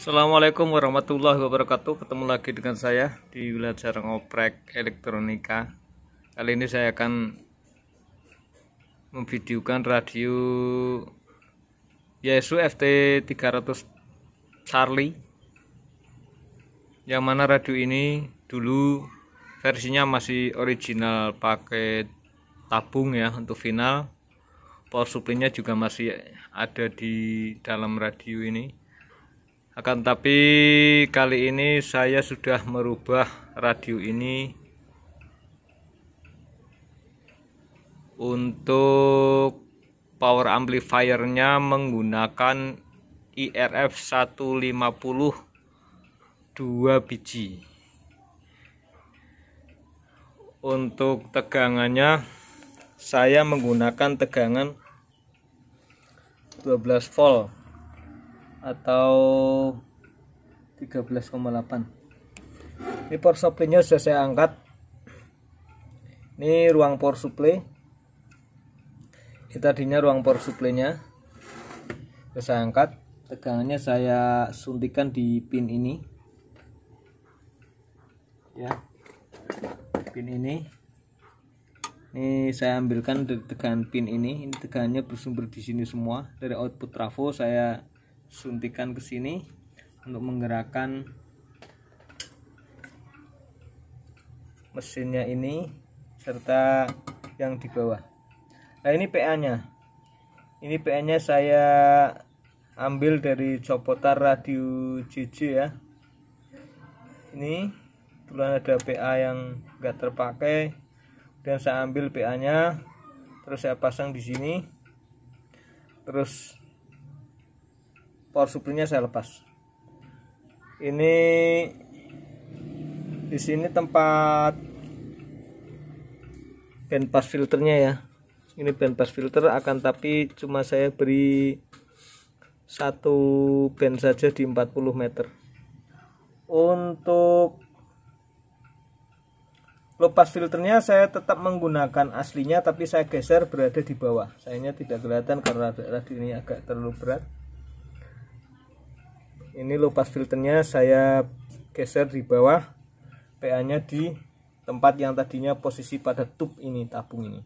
Assalamualaikum warahmatullahi wabarakatuh Ketemu lagi dengan saya di belajar oprek elektronika Kali ini saya akan memvideokan radio Yaesu FT300 Charlie Yang mana radio ini dulu versinya masih original pakai tabung ya untuk final power supply-nya juga masih ada di dalam radio ini akan tapi kali ini saya sudah merubah radio ini untuk power amplifiernya menggunakan IRF 150 2 biji untuk tegangannya saya menggunakan tegangan 12 volt atau 13,8 ini power supply nya sudah saya angkat ini ruang power supply Kita tadinya ruang power supply nya sudah saya angkat tegangannya saya suntikan di pin ini ya pin ini ini saya ambilkan dari tegangan pin ini ini tegangannya bersumber di sini semua dari output trafo saya suntikan ke sini untuk menggerakkan mesinnya ini serta yang di bawah nah ini PA nya ini PA nya saya ambil dari copotan radio JJ ya ini kebetulan ada PA yang enggak terpakai dan saya ambil PA nya terus saya pasang di sini terus power supply-nya saya lepas ini di sini tempat bandpass filternya ya ini bandpass filter akan tapi cuma saya beri satu band saja di 40 meter untuk lepas filternya saya tetap menggunakan aslinya tapi saya geser berada di bawah sayangnya tidak kelihatan karena radio ini agak terlalu berat ini lupa filternya saya geser di bawah PA nya di tempat yang tadinya posisi pada tube ini tabung ini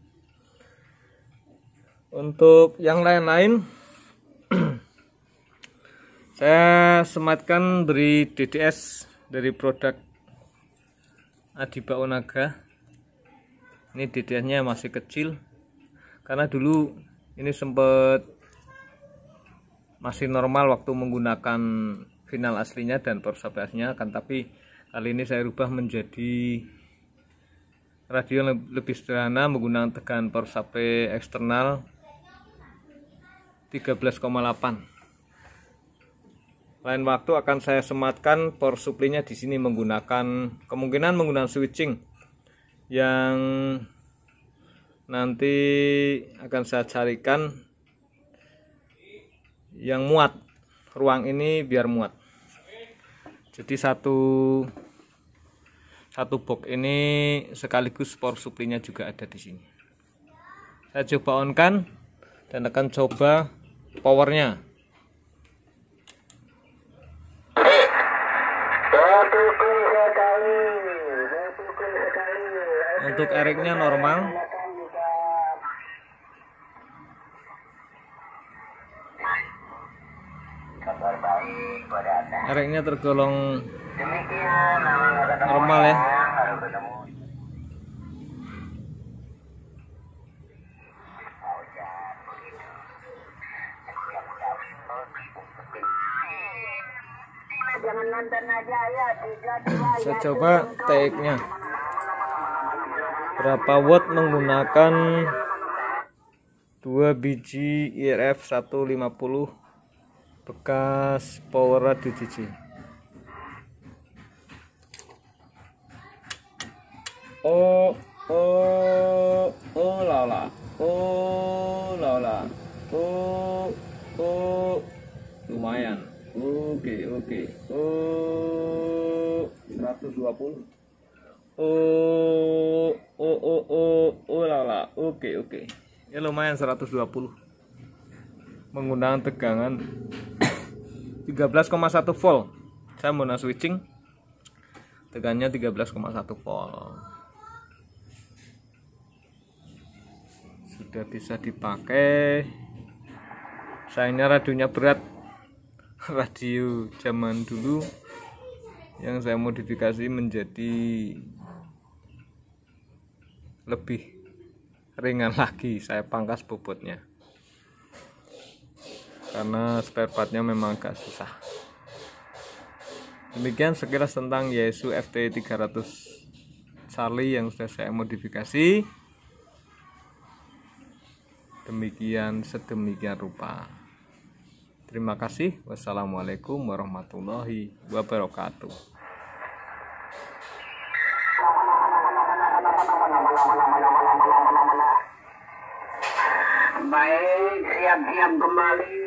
untuk yang lain-lain saya sematkan dari DDS dari produk Adiba Onaga ini DDS nya masih kecil karena dulu ini sempat masih normal waktu menggunakan final aslinya dan torsa aslinya akan tapi kali ini saya rubah menjadi radio lebih sederhana menggunakan tegangan power supply eksternal 13,8 lain waktu akan saya sematkan power supply-nya di sini menggunakan kemungkinan menggunakan switching yang nanti akan saya carikan yang muat ruang ini biar muat jadi satu satu box ini sekaligus power supply-nya juga ada di sini saya coba on kan dan akan coba powernya untuk eriknya normal Ereknya tergolong normal ya. Ya. ya. Saya coba take-nya. Berapa watt menggunakan 2 biji IRF 150 bekas power radio DJ oh oh oh lala oh lala oh oh lumayan oke okay, oke okay. oh 120 oh oh oh oh oh lala oke okay, oke okay. ya lumayan 120 menggunakan tegangan 13,1 volt saya mau switching tegannya 13,1 volt sudah bisa dipakai sayangnya radionya berat radio zaman dulu yang saya modifikasi menjadi lebih ringan lagi saya pangkas bobotnya karena spare partnya memang agak susah demikian sekilas tentang Yaesu FT 300 Charlie yang sudah saya modifikasi demikian sedemikian rupa terima kasih wassalamualaikum warahmatullahi wabarakatuh baik siap-siap kembali